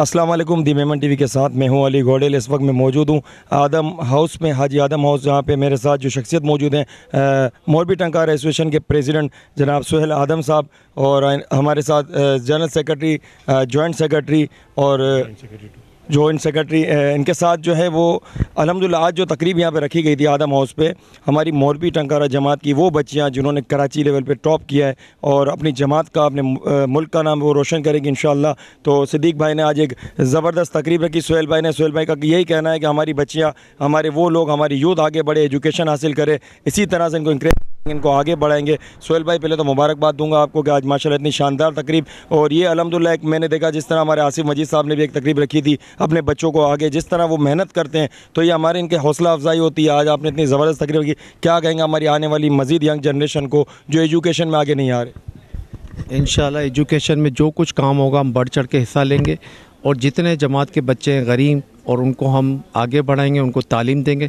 असलम दी Memon TV के साथ मैं हूं अली गोडेल इस वक्त मैं मौजूद हूं आदम हाउस में हाजी आदम हाउस जहां पे मेरे साथ जो शख्सियत मौजूद हैं मोरबी टंकार एसोसिएशन के प्रेसिडेंट जनाब सुहेल आदम साहब और हमारे साथ जनरल सेक्रेटरी जॉइंट सेक्रेटरी और जो इन सेक्रेटरी इनके साथ जो है वो अलहमदिल्ला आज जो तकरीब यहाँ पे रखी गई थी आदम हाउस पे हमारी मोरबी टंकारा जमात की वो बच्चियाँ जिन्होंने कराची लेवल पे टॉप किया है और अपनी जमात का अपने मुल्क का नाम वो रोशन करेंगी इन तो सिद्दीक भाई ने आज एक ज़बरदस्त तकरीब रखी सुहेल भाई ने सुहेल भाई का यही कहना है कि हमारी बच्चियाँ हमारे वो लोग हमारी यूथ आगे बढ़े एजुकेशन हासिल करें इसी तरह से इनको इंक्रेज इनको आगे बढ़ाएंगे सोहेल भाई पहले तो मुबारकबाद दूंगा आपको कि आज माशाल्लाह इतनी शानदार तकरीब और ये अलहमदिल्ला एक मैंने देखा जिस तरह हमारे आसिफ मजीद साहब ने भी एक तकरीब रखी थी अपने बच्चों को आगे जिस तरह वो मेहनत करते हैं तो ये हमारे इनके हौसला अफजाई होती है आज आपने इतनी ज़बरदस्त तकरीब की क्या कहेंगे हमारी आने वाली मजीद यंग जनरेशन को जो एजुकेशन में आगे नहीं आ रहे इन एजुकेशन में जो कुछ काम होगा हम बढ़ चढ़ के हिस्सा लेंगे और जितने जमात के बच्चे हैं गरीब और उनको हम आगे बढ़ाएंगे उनको तालीम देंगे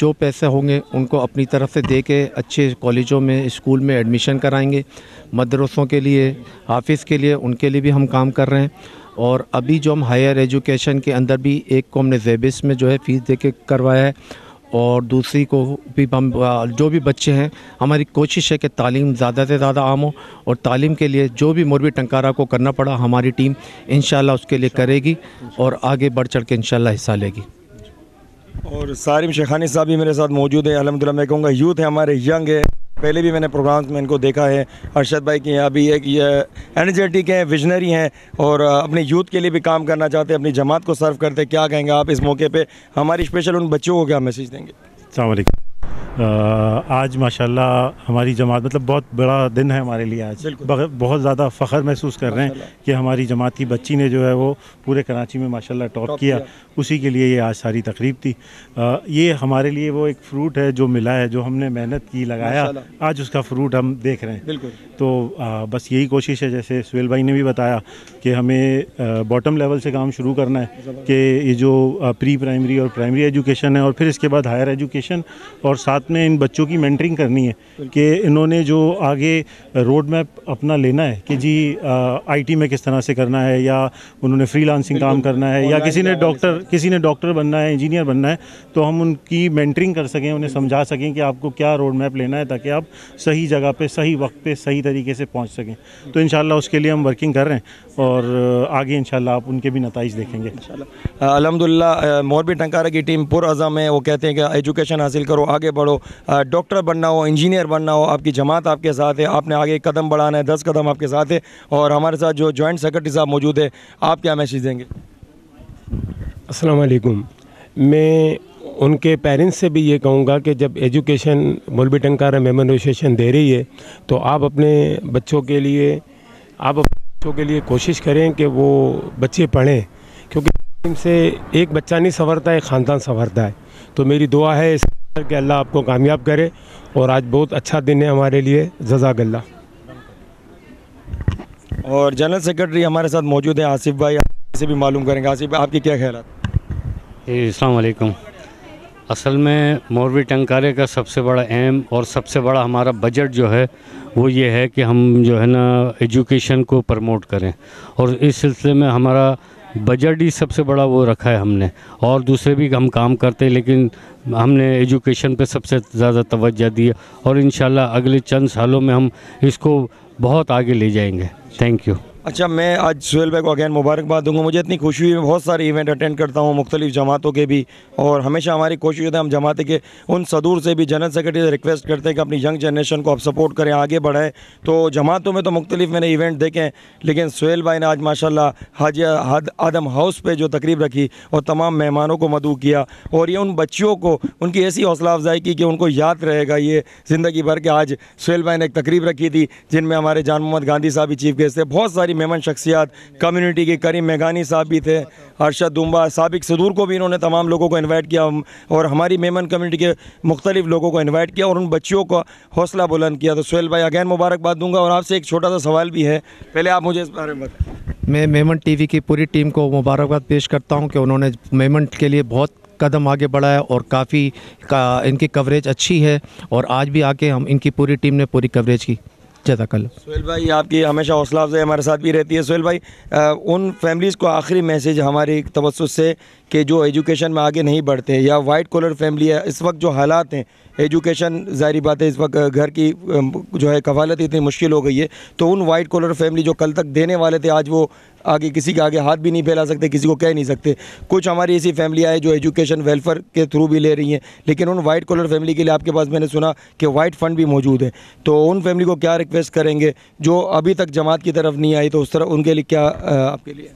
जो पैसे होंगे उनको अपनी तरफ से दे के अच्छे कॉलेजों में स्कूल में एडमिशन कराएंगे मदरसों के लिए ऑफिस के लिए उनके लिए भी हम काम कर रहे हैं और अभी जो हम हायर एजुकेशन के अंदर भी एक को हमने जेबिस में जो है फ़ीस दे के करवाया है और दूसरी को भी हम जो भी बच्चे हैं हमारी कोशिश है कि तालीम ज़्यादा से ज़्यादा आम हो और तालीम के लिए जो भी मौरबी टंकारा को करना पड़ा हमारी टीम इन उसके लिए करेगी और आगे बढ़ चढ़ के इन हिस्सा लेगी और सारिम शेखानी साहब भी मेरे साथ मौजूद है अलहमदिल्ला मैं कहूँगा यूथ है हमारे यंग है पहले भी मैंने प्रोग्राम्स में इनको देखा है अरशद भाई के यहाँ भी एक ये एनर्जेटिक हैं विजनरी हैं और अपने यूथ के लिए भी काम करना चाहते हैं अपनी जमात को सर्व करते क्या कहेंगे आप इस मौके पे हमारी स्पेशल उन बच्चों को क्या मैसेज देंगे अलैक्म आज माशाल्लाह हमारी जमात मतलब बहुत बड़ा दिन है हमारे लिए आज बहुत ज़्यादा फ़ख्र महसूस कर रहे हैं कि हमारी जमात की बच्ची ने जो है वो पूरे कराची में माशाल्लाह टॉप किया उसी के लिए ये आज सारी तकरीब थी आ, ये हमारे लिए वो एक फ्रूट है जो मिला है जो हमने मेहनत की लगाया आज उसका फ्रूट हम देख रहे हैं तो आ, बस यही कोशिश है जैसे सुहेल भाई ने भी बताया कि हमें बॉटम लेवल से काम शुरू करना है कि ये जो प्री प्राइमरी और प्राइमरी एजुकेशन है और फिर इसके बाद हायर एजुकेशन और साथ अपने इन बच्चों की मेंटरिंग करनी है कि इन्होंने जो आगे रोड मैप अपना लेना है कि जी आईटी में किस तरह से करना है या उन्होंने फ्रीलांसिंग काम करना है या किसी ने डॉक्टर किसी ने डॉक्टर बनना है इंजीनियर बनना है तो हम उनकी मेंटरिंग कर सकें उन्हें समझा सकें कि आपको क्या रोड मैप लेना है ताकि आप सही जगह पर सही वक्त पर सही तरीके से पहुँच सकें तो इन उसके लिए हम वर्किंग कर रहे हैं और आगे इन आप उनके भी नतज देखेंगे अलहमदिल्ला मोरबी टंकारा की टीम पुरज़म है वो कहते हैं कि एजुकेशन हासिल करो आगे बढ़ो डॉक्टर बनना हो इंजीनियर बनना हो आपकी जमात आपके साथ है आपने आगे कदम बढ़ाना है दस कदम आपके साथ है और हमारे साथ जो जॉइंट सेक्रेटरी साहब मौजूद है आप क्या मैसेज देंगे असलकुम मैं उनके पेरेंट्स से भी ये कहूँगा कि जब एजुकेशन मोलबी टंकारा मेमन एसोसिएशन दे रही है तो आप अपने बच्चों के लिए आप बच्चों के लिए कोशिश करें कि वो बच्चे पढ़ें क्योंकि से एक बच्चा नहीं संवरता है ख़ानदान संवरता है तो मेरी दुआ है इस कि अल्लाह आपको कामयाब करे और आज बहुत अच्छा दिन है हमारे लिए जजाकल्ला और जनरल सेक्रेटरी हमारे साथ मौजूद है आसिफ भाई से भी मालूम करेंगे आसिफ भाई आपके क्या ख्याल अलैक्म असल में मोरवी टंकारे का सबसे बड़ा एम और सबसे बड़ा हमारा बजट जो है वो ये है कि हम जो है ना एजुकेशन को प्रमोट करें और इस सिलसिले में हमारा बजट ही सबसे बड़ा वो रखा है हमने और दूसरे भी हम काम करते हैं लेकिन हमने एजुकेशन पे सबसे ज़्यादा तोज्जा दी है और इन अगले चंद सालों में हम इसको बहुत आगे ले जाएंगे थैंक यू अच्छा मैं आज सुहेल भाई को अगैन मुबारकबाद दूंगा मुझे इतनी खुशी हुई मैं बहुत सारे इवेंट अटेंड करता हूँ मुख्तलिफ जमातों के भी और हमेशा हमारी कोशिश होती है हम जमाते के उन सदूर से भी जनरल सेक्रेटरी से रिक्वेस्ट करते हैं कि अपनी यंग जनरेशन को आप सपोर्ट करें आगे बढ़ाएं तो जमातों में तो मुख्तलिफ मैंने इवेंट देखे लेकिन सुहेल भाई ने आज माशाला हद आदम हाउस पर जो तकरीब रखी और तमाम मेहमानों को मदू किया और ये उन बच्चियों को उनकी ऐसी हौसला अफजाई की कि उनको याद रहेगा ये ज़िंदगी भर के आज सुहेल भाई ने एक तकरीब रखी थी जिनमें हमारे जान मोहम्मद गांधी साहब भी चीफ गेस्ट थे बहुत सारी मेमन शख्सियात कम्युनिटी के करीम मेघानी साहब भी थे अरशद दुम्बा सबक सदूर को भी इन्होंने तमाम लोगों को इन्वाइट किया और हमारी मेमन कम्युनिटी के मुख्तलिफ लोगों को इन्वाइट किया और उन बच्चियों का हौसला बुलंद किया तो सुहेल भाई अगैन मुबारकबाद दूंगा और आपसे एक छोटा सा सवाल भी है पहले आप मुझे इस बारे में बताएँ मैं मेमन टीवी की पूरी टीम को मुबारकबाद पेश करता हूँ कि उन्होंने मेमन के लिए बहुत कदम आगे बढ़ाया और काफ़ी का इनकी कवरेज अच्छी है और आज भी आके हम इनकी पूरी टीम ने पूरी कवरेज की जजाकल सोहेल भाई आपकी हमेशा हौसला अफजाई हमारे साथ भी रहती है सोहेल भाई आ, उन फैमिलीज़ को आखिरी मैसेज हमारी तवस से कि जो एजुकेशन में आगे नहीं बढ़ते या वाइट कॉलर फैमिली है इस वक्त जो हालात हैं एजुकेशन जारी बात है इस वक्त घर की जो है कवालत इतनी मुश्किल हो गई है तो उन वाइट कॉलर फैमिली जो कल तक देने वाले थे आज वो आगे किसी के आगे हाथ भी नहीं फैला सकते किसी को कह नहीं सकते कुछ हमारी ऐसी फैमिली आए जो एजुकेशन वेलफेयर के थ्रू भी ले रही हैं लेकिन उन वाइट कॉलर फैमिली के लिए आपके पास मैंने सुना कि वाइट फंड भी मौजूद है तो उन फैमिली को क्या रिक्वेस्ट करेंगे जो अभी तक जमात की तरफ नहीं आई तो उस तरह उनके लिए क्या आपके लिए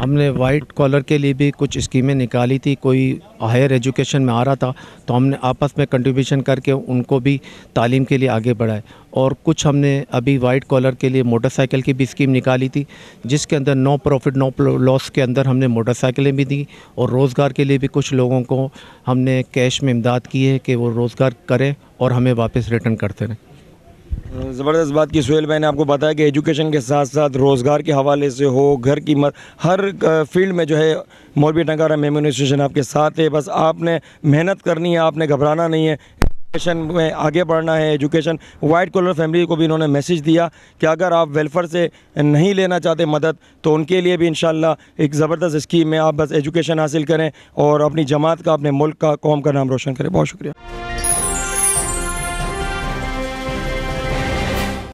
हमने वाइट कॉलर के लिए भी कुछ स्कीमें निकाली थी कोई हायर एजुकेशन में आ रहा था तो हमने आपस में कंट्रीब्यूशन करके उनको भी तालीम के लिए आगे बढ़ाए और कुछ हमने अभी वाइट कॉलर के लिए मोटरसाइकिल की भी स्कीम निकाली थी जिसके अंदर नो प्रॉफिट नो लॉस के अंदर हमने मोटरसाइकिलें भी दी और रोज़गार के लिए भी कुछ लोगों को हमने कैश में इमदाद की है कि वो रोज़गार करें और हमें वापस रिटर्न करते रहें ज़बरदस्त बात की सुहेल भाई ने आपको बताया कि एजुकेशन के साथ साथ रोज़गार के हवाले से हो घर की मर हर फील्ड में जो है मौलवी टंकारा मेमोरियल स्टेशन आपके साथ है बस आपने मेहनत करनी है आपने घबराना नहीं है एजुकेशन में आगे बढ़ना है एजुकेशन वाइट कॉलर फैमिली को भी इन्होंने मैसेज दिया कि अगर आप वेलफेयर से नहीं लेना चाहते मदद तो उनके लिए भी इन एक ज़बरदस्त स्कीम है आप बस एजुकेशन हासिल करें और अपनी जमात का अपने मुल्क का कौम का नाम रोशन करें बहुत शुक्रिया